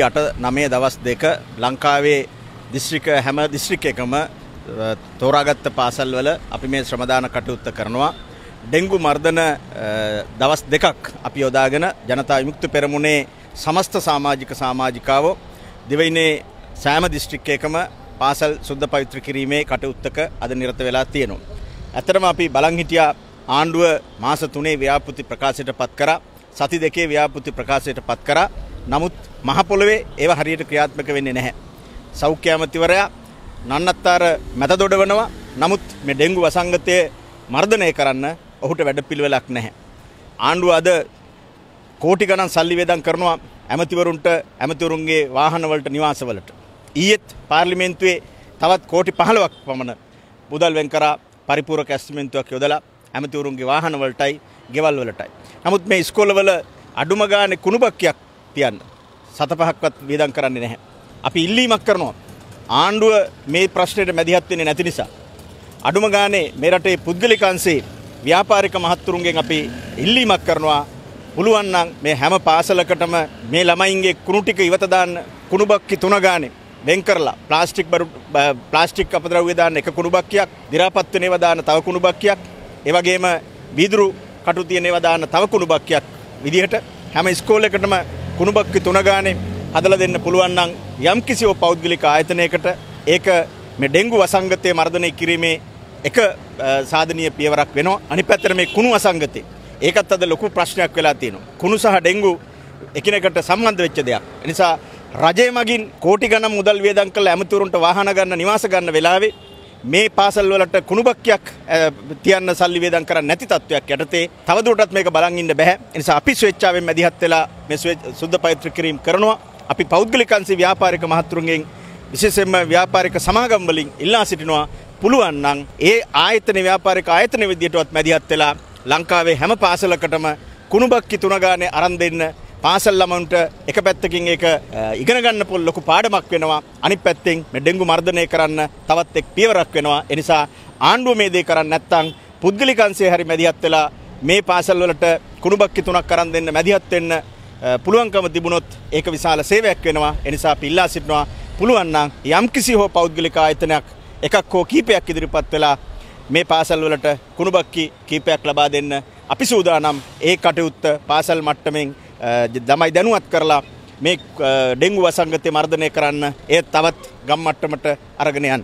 අට නමේ දවස් දෙක ලංකාවේ දිස්ත්‍රික හැම දිස්ත්‍රික් එකම තෝරාගත්ත පාසල් වල අපි මේ ශ්‍රමදාන කටයුත්ත කරනවා. ඩෙංගු මර්ධන දවස් දෙකක් අපි යොදාගෙන ජනතා විමුක්ති පෙරමුණේ සමස්ත සමාජික සමාජිකාවෝ දෙවයිනේ සෑම දිස්ත්‍රික් එකම පාසල් සුද්ධ පවිත්‍ර කිරීමේ කටයුත්තක අද නිරත වෙලා තියෙනවා. ඇත්තටම අපි බලන් හිටියා ආණ්ඩුව මාස 3 ව්‍යාපෘති ප්‍රකාශයට පත් කරා සති දෙකේ ව්‍යාපෘති ප්‍රකාශයට පත් කරා නමුත් මහ පොළවේ ඒව හරියට ක්‍රියාත්මක වෙන්නේ නැහැ. සෞඛ්‍ය ඇමතිවරයා නන්නත්තර මැත දොඩවනවා. නමුත් මේ ඩෙන්ගු වසංගතය මර්ධනය කරන්න ඔහුට වැඩපිළිවෙලක් නැහැ. ආණ්ඩුව අද කෝටි ගණන් සල්ලි වේදම් කරනවා ඇමතිවරුන්ට ඇමතිවරුන්ගේ වාහනවලට නිවාසවලට. ඊයේත් පාර්ලිමේන්තුවේ තවත් කෝටි 15ක් පමණ මුදල් වෙන් කරා පරිපූර්ණක ඇස්තිමේන්තුවක් යොදලා ඇමතිවරුන්ගේ වාහනවලටයි ගෙවල් වලටයි. නමුත් මේ ඉස්කෝලවල අඩුම ගානේ කුණුබක්කයක් තියන්න. සත පහක්වත් වියදම් කරන්නේ නැහැ. අපි ඉල්ලීමක් කරනවා. ආණ්ඩුව මේ ප්‍රශ්නෙට මැදිහත් වෙන්නේ නැති නිසා. අඩුම ගානේ මේ රටේ පුද්ගලිකංශේ ව්‍යාපාරික මහත්තුරුන්ගෙන් අපි ඉල්ලීමක් කරනවා. පුළුවන් නම් මේ හැම පාසලකටම මේ ළමයින්ගේ කුණු ටික ඉවත දාන්න කුණුබක්කි තුන ගානේ වෙන් කරලා ප්ලාස්ටික් බරු ප්ලාස්ටික් අපද්‍රව්‍ය දාන්න එක කුණුබක්කියක්, දි รา පත්තු නේව දාන්න තව කුණුබක්කියක්, ඒ වගේම වීදුරු කටු තියෙන ඒවා දාන්න තව කුණුබක්කියක් විදිහට හැම ස්කෝල් එකටම කුණුබක්කි තුන ගානේ හදලා දෙන්න පුළුවන් නම් යම්කිසි පෞද්ගලික ආයතනයකට ඒක මේ ඩෙන්ගු වසංගතය මර්ධනය කිරීමේ එක සාධනීය පියවරක් වෙනවා. අනිත් පැත්තට මේ කුණු වසංගතය ඒකත් අද ලොකු ප්‍රශ්නයක් වෙලා තියෙනවා. කුණු සහ ඩෙන්ගු එකිනෙකට සම්බන්ධ වෙච්ච දෙයක්. ඒ නිසා රජය මගින් කෝටි ගණන් මුදල් වියදම් කළ ඇමතුරුන්ට වාහන ගන්න නිවාස ගන්න වෙලාවේ මේ පාසල් වලට කුණුබක්කයක් තියන්න සල්ලි වේදම් කරන්නේ නැති තත්වයක් යටතේ තවදුරටත් මේක බලන් ඉන්න බෑ. ඒ නිසා අපි ස්වේච්ඡාවෙන් මැදිහත් වෙලා මේ සුද්ධ පෛත්‍රික කිරීම කරනවා. අපි පෞද්ගලික අංශේ ව්‍යාපාරික මහතුරුන්ගෙන් විශේෂයෙන්ම ව්‍යාපාරික සමාගම් වලින් ඉල්ලා සිටිනවා. පුළුවන් නම් ඒ ආයතන ව්‍යාපාරික ආයතන විදියටවත් මැදිහත් වෙලා ලංකාවේ හැම පාසලකටම කුණුබක්කි තුන ගානේ අරන් දෙන්න පාසල් ළමන්ට එක පැත්තකින් ඒක ඉගෙන ගන්න පොල් ලොකු පාඩමක් වෙනවා අනිත් පැත්තෙන් මේ ඩෙන්ගු මර්ධනය කරන්න තවත් එක් පියවරක් වෙනවා ඒ නිසා ආණ්ඩුව මේ දේ කරන්නේ නැත්නම් පුද්ගලිකංශය හැරි මැදිහත් වෙලා මේ පාසල් වලට කුණුබක්කි තුනක් අරන් දෙන්න මැදිහත් වෙන්න පුළුවන්කම තිබුණොත් ඒක විශාල සේවයක් වෙනවා ඒ නිසා පිල්ලා සිටිනවා පුළුවන් නම් යම්කිසි හෝ පෞද්ගලික ආයතනයක් එකක් හෝ කීපයක් ඉදිරිපත් වෙලා මේ පාසල් වලට කුණුබක්කි කීපයක් ලබා දෙන්න අපි සූදානම් ඒ කටයුත්ත පාසල් මට්ටමින් ළමයි දැනුවත් කරලා මේ ඩෙංගු වසංගතය මර්ධනය කරන්න ඒත් තවත් ගම්මට්ටමට අරගෙන යන්න.